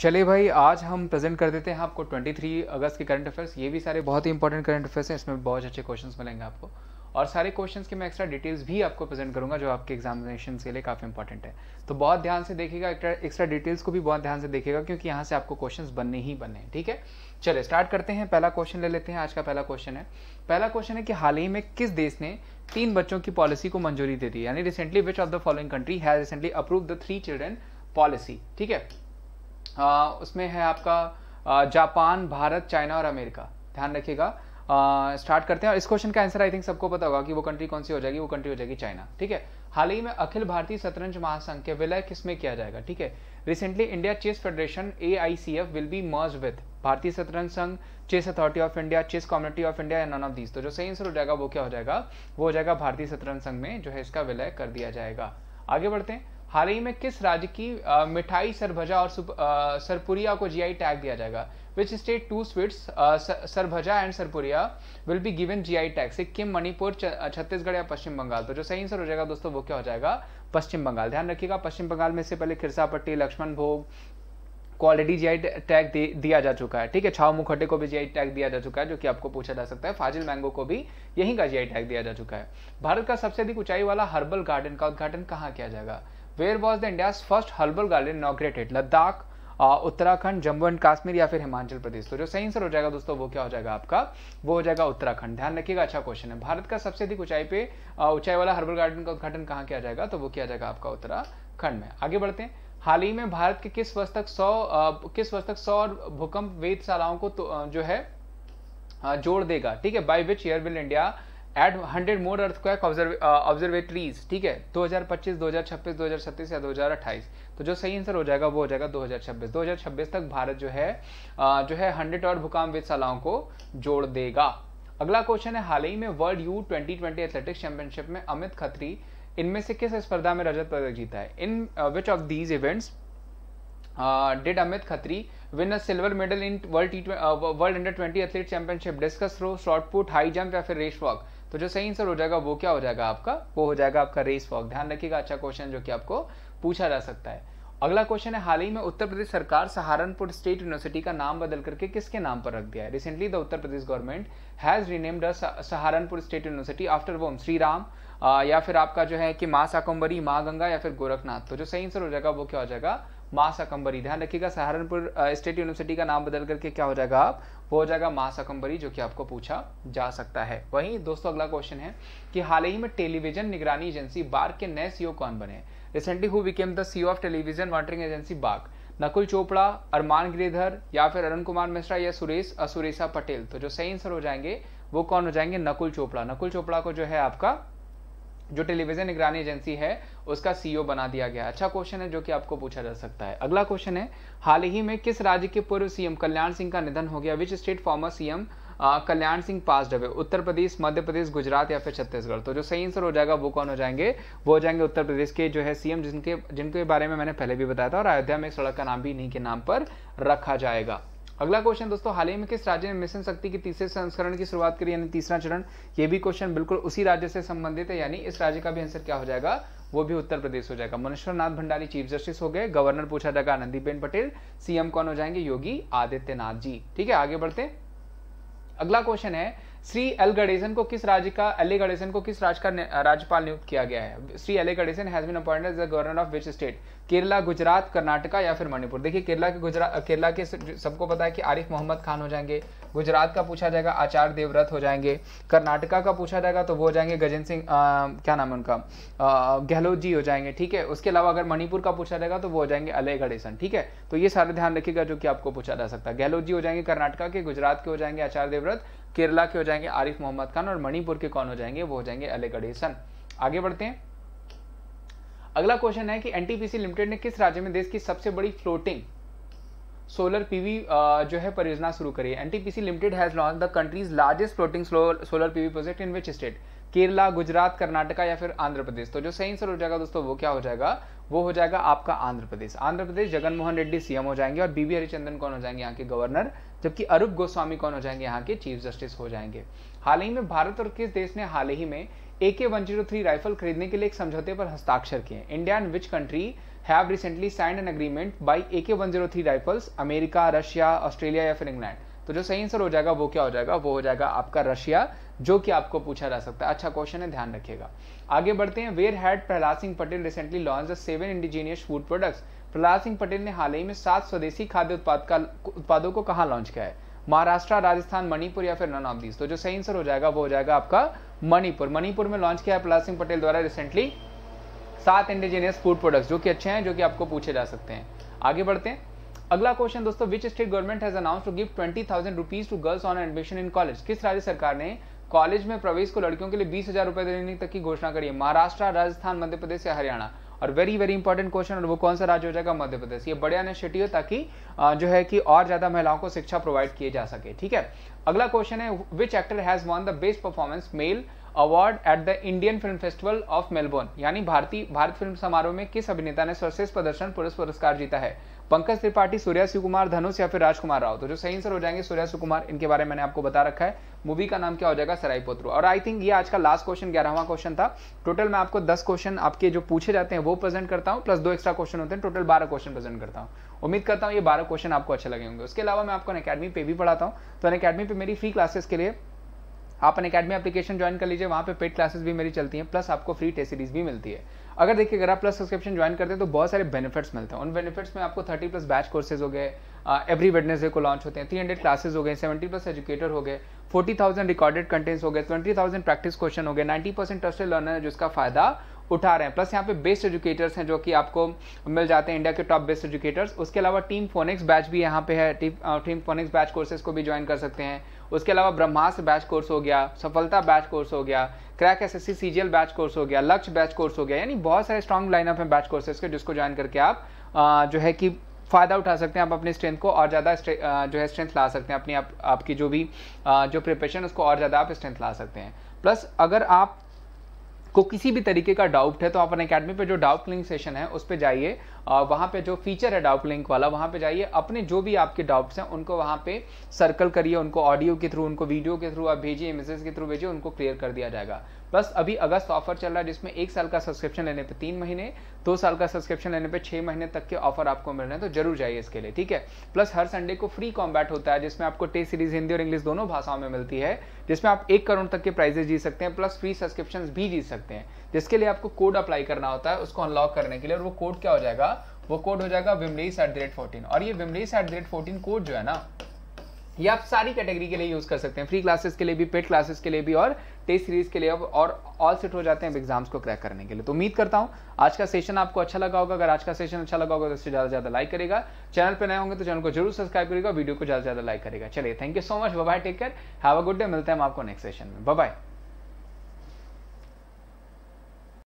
चले भाई आज हम प्रेजेंट कर देते हैं आपको 23 अगस्त के करंट अफेयर्स ये भी सारे बहुत ही इंपॉर्टेंट करंट अफेयर्स हैं इसमें बहुत अच्छे क्वेश्चंस मिलेंगे आपको और सारे क्वेश्चंस के मैं एक्स्ट्रा डिटेल्स भी आपको प्रेजेंट करूंगा जो आपके एग्जामिनेशन के लिए काफ़ी इंपॉर्टेंट है तो बहुत ध्यान से देखिएगा एक्स्ट्रा डिटेल्स को भी बहुत ध्यान से देखिएगा क्योंकि यहाँ से आपको क्वेश्चन बनने ही बनने ठीक है चले स्टार्ट करते हैं पहला क्वेश्चन ले लेते हैं आज का पहला क्वेश्चन है पहला क्वेश्चन है कि हाल ही में किस देश ने तीन बच्चों की पॉलिसी को मंजूरी दे दी यानी recently which of the following country has recently approve the three children policy ठीक है उसमें है आपका जापान भारत चाइना और अमेरिका ध्यान रखिएगा स्टार्ट करते हैं और इस क्वेश्चन का आंसर आई थिंक सबको पता होगा कि वो कंट्री कौन सी हो जाएगी वो कंट्री हो जाएगी चाइना ठीक है हाल ही में अखिल भारतीय शतरंज महासंघ के विलय किसमें किया जाएगा ठीक है recently India chess federation A I C F will be merge with भारतीय शतरंज संघ chess authority of India chess community of India and none of these तो जो सही आंसर हो जाएगा वो क्या हो जाएगा वो हो जाएगा भारतीय शतरंज संघ में जो है इसका विलय कर दिया जाएगा आगे बढ़ते हैं हाल ही में किस राज्य की मिठाई सरभजा और सरपुरिया को जीआई टैग दिया जाएगा which state two sweet Sarbhaja and Sarpuria will be given G I tag Sikkim Manipur Chhattisgarh या पश्चिम बंगाल तो जो सही आंसर हो जाएगा दोस्तों वो क्या हो जाएगा पश्चिम बंगाल ध्यान रखिएगा पश्चिम बंगाल में से पहले खिरसापट्टी लक्ष्मण भोग को ऑलरेडी आई टैग दिया जा चुका है ठीक है छाव मुखटे को भी जी आई टैग दिया जा चुका है जो कि आपको पूछा जा सकता है फाजिल मैंगो को भी यहीं का जीआई टैग दिया जा चुका है भारत का सबसे अधिक ऊंचाई वाला हर्बल गार्डन का उद्घाटन कहाँ किया जाएगा where was the India first herbal garden inaugurated Ladakh Uttarakhand Jammu and Kashmir या फिर हिमाचल प्रदेश तो जो सही आंसर हो जाएगा दोस्तों वो क्या हो जाएगा आपका वो हो जाएगा उत्तराखंड ध्यान रखिएगा अच्छा क्वेश्चन है भारत का सबसे अधिक ऊंचाई पे ऊंचाई वाला हर्बल गार्डन का उद्घाटन कहाँ किया जाएगा तो वो किया जाएगा आपका उत्तराखंड में आगे बढ़ते हैं हाल ही में भारत के किस वर्ष तक सौ किस वर्ष तक सौ और भूकंप वेदशालाओं को तो, जो है जोड़ देगा ठीक है by which year will India add hundred more quake observatories ठीक है 2025, 2026, 2026 या 2028 तो जो सही आंसर हो जाएगा वो हो जाएगा 2026 2026 तक भारत जो है जो है हंड्रेड और भूकंप वेधशालाओं को जोड़ देगा अगला क्वेश्चन है हाल ही में वर्ल्ड यू 2020 एथलेटिक्स चैंपियनशिप में अमित खत्री इनमें से किस स्पर्धा में रजत पदक जीता है in which of these events did Amit Khatri win a silver medal in world world under twenty athlete championship discus throw shot put high jump या फिर रेस वॉक तो जो सही आंसर हो जाएगा वो क्या हो जाएगा आपका वो हो जाएगा आपका रेस वॉक ध्यान रखिएगा अच्छा क्वेश्चन जो कि आपको पूछा जा सकता है अगला क्वेश्चन है हाल ही में उत्तर प्रदेश सरकार सहारनपुर स्टेट यूनिवर्सिटी का नाम बदल करके किसके नाम पर रख दिया है recently the Uttar Pradesh government has renamed Saharanpur state university after whom Shri Ram या फिर आपका जो है कि माँ साकुम्बरी माँ गंगा या फिर गोरखनाथ तो जो सही आंसर हो जाएगा वो क्या हो जाएगा महासाकंबरी ध्यान रखिएगा सहारनपुर स्टेट यूनिवर्सिटी का नाम बदल करके क्या हो जाएगा आप वो हो जाएगा महासाकंबरी जो कि आपको पूछा जा सकता है वहीं दोस्तों अगला क्वेश्चन है कि हाल ही में टेलीविजन निगरानी एजेंसी बार्क के नए सीओ कौन बने recently who became the CEO of television monitoring agency बाग नकुल चोपड़ा अरमान गिरिधर या फिर अरुण कुमार मिश्रा या सुरेश असुरेशा पटेल तो जो सही आंसर हो जाएंगे वो कौन हो जाएंगे नकुल चोपड़ा नकुल चोपड़ा को जो है आपका जो टेलीविजन निगरानी एजेंसी है उसका सीईओ e बना दिया गया अच्छा क्वेश्चन है जो कि आपको पूछा जा सकता है अगला क्वेश्चन है हाल ही में किस राज्य के पूर्व सीएम कल्याण सिंह का निधन हो गया which state former CM Kalyan Singh pass away Uttar Pradesh Madhya Pradesh Gujarat या फिर छत्तीसगढ़ तो जो सही आंसर हो जाएगा वो कौन हो जाएंगे वो हो जाएंगे उत्तर प्रदेश के जो है सीएम जिनके जिनके बारे में मैंने पहले भी बताया था और अयोध्या में सड़क का नाम भी इन्हीं के नाम पर रखा जाएगा अगला क्वेश्चन दोस्तों हाल ही में किस राज्य ने मिशन शक्ति की तीसरे संस्करण की शुरुआत करी यानी तीसरा चरण ये भी क्वेश्चन बिल्कुल उसी राज्य से संबंधित है यानी इस राज्य का भी आंसर क्या हो जाएगा वो भी उत्तर प्रदेश हो जाएगा मनुष्वर नाथ भंडारी चीफ जस्टिस हो गए गवर्नर पूछा जाएगा आनंदीबेन पटेल सीएम कौन हो जाएंगे योगी आदित्यनाथ जी ठीक है आगे बढ़ते अगला क्वेश्चन है श्री एल गणेशन को किस राज्य का एल ए गणेशन को किस राज्य का राज्यपाल नियुक्त किया गया है Shri L A Ganesan has been appointed as governor of which state Kerala Gujarat Karnataka या फिर मणिपुर देखिए केरला के गुजरात केरला के सबको पता है कि आरिफ मोहम्मद खान हो जाएंगे गुजरात का पूछा जाएगा आचार्य देवव्रत हो जाएंगे कर्नाटका का पूछा जाएगा तो वो हो जाएंगे गजेंद्र सिंह क्या नाम है उनका गहलोत जी हो जाएंगे ठीक है उसके अलावा अगर मणिपुर का पूछा जाएगा तो वो हो जाएंगे अलय गणेशन ठीक है तो ये सारे ध्यान रखिएगा जो कि आपको पूछा जा सकता है गहलोत जी हो जाएंगे कर्नाटका के गुजरात के हो जाएंगे आचार्य देवव्रत केरला के हो जाएंगे आरिफ मोहम्मद खान और मणिपुर के कौन हो जाएंगे वो हो जाएंगे अलेगढ़ सन आगे बढ़ते हैं अगला क्वेश्चन है कि एनटीपीसी लिमिटेड ने किस राज्य में देश की सबसे बड़ी फ्लोटिंग सोलर पीवी जो है परियोजना शुरू करी है NTPC limited has launch the country's largest floating solar PV project in which state Kerala Gujarat Karnataka या फिर आंध्र प्रदेश तो जो सही आंसर हो जाएगा दोस्तों वो क्या हो जाएगा वो हो जाएगा आपका आंध्र प्रदेश आंध्र प्रदेश जगनमोहन रेड्डी सीएम हो जाएंगे और बीबी हरिचंदन कौन हो जाएंगे यहाँ के गवर्नर जबकि अरूप गोस्वामी कौन हो जाएंगे यहाँ के चीफ जस्टिस हो जाएंगे हाल ही में भारत और किस देश ने हाल ही में ए K one zero three rifle खरीदने के लिए एक समझौते पर हस्ताक्षर किए India and which country have recently signed an agreement by A K one zero three rifles America Russia Australia या फिर इंग्लैंड तो जो सही आंसर हो जाएगा वो क्या हो जाएगा वो हो जाएगा आपका रशिया जो कि आपको पूछा जा सकता है अच्छा क्वेश्चन है ध्यान रखिएगा आगे बढ़ते हैं where had Prahlad Singh Patel recently launch the seven indigenous food products Prahlad Singh Patel ने हाल ही में सात स्वदेशी खाद्य उत्पाद का उत्पादों को कहा लॉन्च किया है महाराष्ट्र राजस्थान मणिपुर या फिर नन ऑफ दीज तो जो सही आंसर हो जाएगा वो हो जाएगा आपका मणिपुर मणिपुर में लॉन्च किया है प्रहलाद सिंह पटेल द्वारा रिसेंटली सात इंडिजीनियस फूड प्रोडक्ट्स जो कि अच्छे हैं जो कि आपको पूछे जा सकते हैं आगे बढ़ते हैं अगला क्वेश्चन दोस्तों which state government has announce to give twenty thousand rupees to girls on admission in college किस राज्य सरकार ने कॉलेज में प्रवेश को लड़कियों के लिए बीस हजार रुपए देने तक की घोषणा करी है महाराष्ट्र राजस्थान मध्य प्रदेश या हरियाणा और वेरी वेरी इंपॉर्टेंट क्वेश्चन और वो कौन सा राज्य हो जाएगा मध्य प्रदेश ये बड़े इनिशिएटिव ताकि जो है कि और ज्यादा महिलाओं को शिक्षा प्रोवाइड किए जा सके ठीक है अगला क्वेश्चन है which actor has won the best performance male award at the Indian film festival of Melbourne यानी भारतीय भारत फिल्म समारोह में किस अभिनेता ने सर्वश्रेष्ठ प्रदर्शन पुरुष पुरस्कार जीता है पंकज त्रिपाठी सूर्या कुमार धनुष या फिर राजकुमार राव तो जो सही आंसर हो जाएंगे सूर्या कुमार इनके बारे में मैंने आपको बता रखा है मूवी का नाम क्या हो जाएगा सराई पोत्रो और आई थिंक ये आज का लास्ट क्वेश्चन ग्यारहवा क्वेश्चन था टोटल मैं आपको दस क्वेश्चन आपके जो पूछे जाते हैं वो प्रेजेंट करता हूँ प्लस दो एक्स्ट्रा क्वेश्चन होते हैं टोटल बारह क्वेश्चन प्रेजेंट करता हूँ उम्मीद करता हूँ ये बारह क्वेश्चन आपको अच्छे लगे होंगे उसके अलावा मैं आपको अकेडमी पे भी पढ़ाता हूँ तो अन अकेडमी पे मेरी फ्री क्लासेस के लिए आप अन अकेडमी एप्लीकेशन ज्वाइन कर लीजिए वहाँ पे पेड क्लासेस भी मेरी चलती हैं प्लस आपको फ्री टेस्ट सीरीज भी मिलती है अगर देखिए अगर आप प्लस सब्सक्रिप्शन ज्वाइन करते हैं तो बहुत सारे बेनिफिट्स मिलते हैं उन बेनिफिट्स में आपको थर्टी प्लस बैच कोर्सेज हो गए एवरी वेडनेसडे को लॉन्च होते हैं थ्री हंड्रेड क्लासेस हो गए सेवेंटी प्लस एजुकेटर हो गए फोर्टी थाउजेंड रिकॉर्डेड कंटेंट्स हो गए ट्वेंटी थाउजेंड प्रैक्टिस क्वेश्चन हो गए नाइन्टी परसेंट ट्रस्टेड लर्नर है जिसका फायदा उठा रहे हैं प्लस यहाँ पे बेस्ट एजुकेटर्स हैं जो कि आपको मिल जाते हैं इंडिया के टॉप बेस्ट एजुकेटर्स उसके अलावा टीम फोनिक्स बैच भी यहाँ पे है टीम फोनिक्स बैच कोर्सेज को भी ज्वाइन कर सकते हैं उसके अलावा ब्रह्मास्त्र बैच कोर्स हो गया सफलता बैच कोर्स हो गया crack S S C batch course हो गया लक्ष्य बैच कोर्स हो गया यानी बहुत सारे स्ट्रॉन्ग लाइनअप हैं बैच कोर्सेज के जिसको ज्वाइन करके आप जो है कि फ़ायदा उठा सकते हैं आप अपने स्ट्रेंथ को और ज़्यादा जो है स्ट्रेंथ ला सकते हैं अपनी आप, आपकी जो भी जो प्रिपरेशन उसको और ज़्यादा आप स्ट्रेंथ ला सकते हैं प्लस अगर आप को किसी भी तरीके का डाउट है तो आप अपने अकेडमी पे जो डाउट लिंक सेशन है उस पर जाइए वहाँ पे जो फीचर है डाउट लिंक वाला वहाँ पे जाइए अपने जो भी आपके डाउट्स हैं उनको वहाँ पे सर्कल करिए उनको ऑडियो के थ्रू उनको वीडियो के थ्रू आप भेजिए मैसेज के थ्रू भेजिए उनको क्लियर कर दिया जाएगा बस अभी अगस्त ऑफर चल रहा है जिसमें एक साल का सब्सक्रिप्शन लेने पे तीन महीने दो साल का सब्सक्रिप्शन लेने पे छह महीने तक के ऑफर आपको मिल रहे हैं तो जरूर जाइए इसके लिए ठीक है प्लस हर संडे को फ्री कॉम्बैट होता है जिसमें आपको टेस्ट सीरीज हिंदी और इंग्लिश दोनों भाषाओं में मिलती है जिसमें आप एक करोड़ तक के प्राइजेस जीत सकते हैं प्लस फ्री सब्सक्रिप्शन भी जीत सकते हैं जिसके लिए आपको कोड अप्लाई करना होता है उसको अनलॉक करने के लिए और वो कोड क्या हो जाएगा वो कोड हो जाएगा vimless at the rate fourteen और ये vimless at the rate fourteen code जो है ना ये आप सारी कैटेगरी के लिए यूज कर सकते हैं फ्री क्लासेस के लिए भी पेड क्लासेस के लिए भी और टेस्ट सीरीज के लिए अब और ऑल सेट हो जाते हैं एग्जाम्स को क्रैक करने के लिए तो उम्मीद करता हूं आज का सेशन आपको अच्छा लगा होगा अगर आज का सेशन अच्छा लगा होगा तो इससे ज़्यादा ज़्यादा लाइक करेगा चैनल पर नए होंगे तो चैनल को जरूर सब्सक्राइब करेगा वीडियो को ज़्यादा ज़्यादा लाइक करेगा चलिए thank you so much bye take care have a good day मिलते हैं हम आपको नेक्स्ट सेशन में बाय